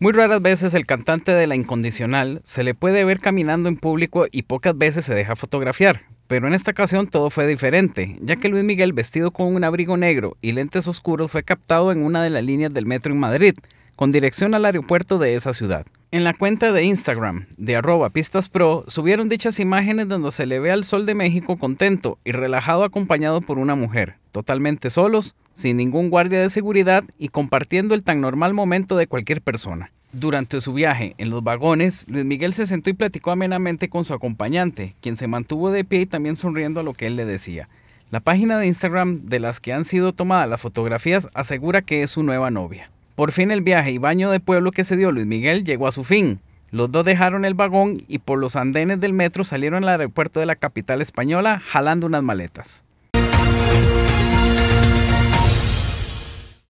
Muy raras veces el cantante de La Incondicional se le puede ver caminando en público y pocas veces se deja fotografiar. Pero en esta ocasión todo fue diferente, ya que Luis Miguel vestido con un abrigo negro y lentes oscuros fue captado en una de las líneas del metro en Madrid, con dirección al aeropuerto de esa ciudad. En la cuenta de Instagram de arroba pistaspro subieron dichas imágenes donde se le ve al sol de México contento y relajado acompañado por una mujer, totalmente solos, sin ningún guardia de seguridad y compartiendo el tan normal momento de cualquier persona. Durante su viaje en los vagones, Luis Miguel se sentó y platicó amenamente con su acompañante, quien se mantuvo de pie y también sonriendo a lo que él le decía. La página de Instagram de las que han sido tomadas las fotografías asegura que es su nueva novia. Por fin el viaje y baño de pueblo que se dio Luis Miguel llegó a su fin. Los dos dejaron el vagón y por los andenes del metro salieron al aeropuerto de la capital española jalando unas maletas.